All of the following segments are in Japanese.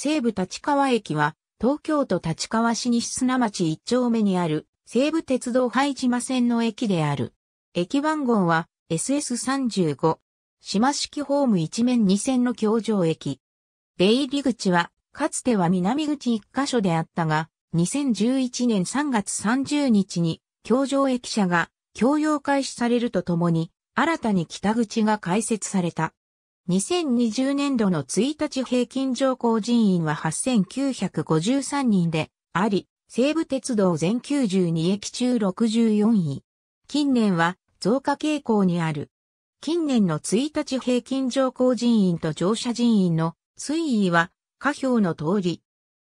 西武立川駅は、東京都立川市西砂町一丁目にある、西武鉄道拝島線の駅である。駅番号は、SS35。島式ホーム一面二線の橋上駅。出入り口は、かつては南口一箇所であったが、2011年3月30日に、橋上駅舎が、共用開始されるとともに、新たに北口が開設された。2020年度の1日平均乗降人員は8953人であり、西武鉄道全92駅中64位。近年は増加傾向にある。近年の1日平均乗降人員と乗車人員の推移は下表の通り。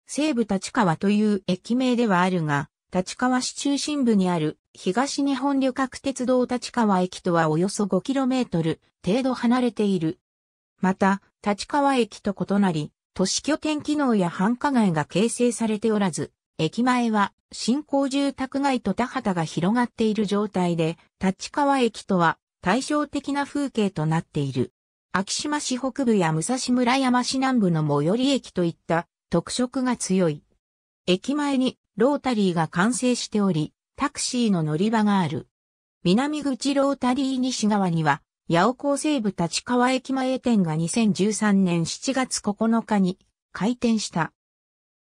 西武立川という駅名ではあるが、立川市中心部にある東日本旅客鉄道立川駅とはおよそ 5km 程度離れているまた、立川駅と異なり、都市拠点機能や繁華街が形成されておらず、駅前は新興住宅街と田畑が広がっている状態で、立川駅とは対照的な風景となっている。昭島市北部や武蔵村山市南部の最寄り駅といった特色が強い。駅前にロータリーが完成しており、タクシーの乗り場がある。南口ロータリー西側には八尾港西部立川駅前店が2013年7月9日に開店した。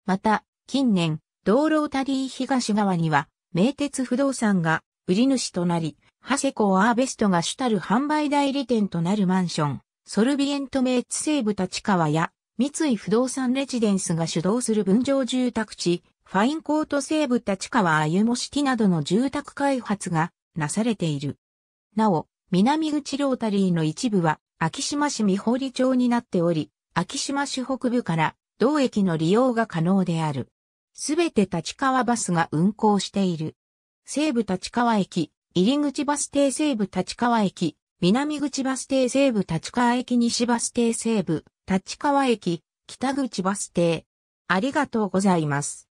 また、近年、道路タリー東側には、名鉄不動産が売り主となり、ハセコアーベストが主たる販売代理店となるマンション、ソルビエントメイツ西部立川や、三井不動産レジデンスが主導する分譲住宅地、ファインコート西部立川アユモシティなどの住宅開発がなされている。なお、南口ロータリーの一部は、秋島市美堀町になっており、秋島市北部から同駅の利用が可能である。すべて立川バスが運行している。西部立川駅、入口バス停西部立川駅、南口バス停西部立川駅西バス停西部立川駅、北口バス停。ありがとうございます。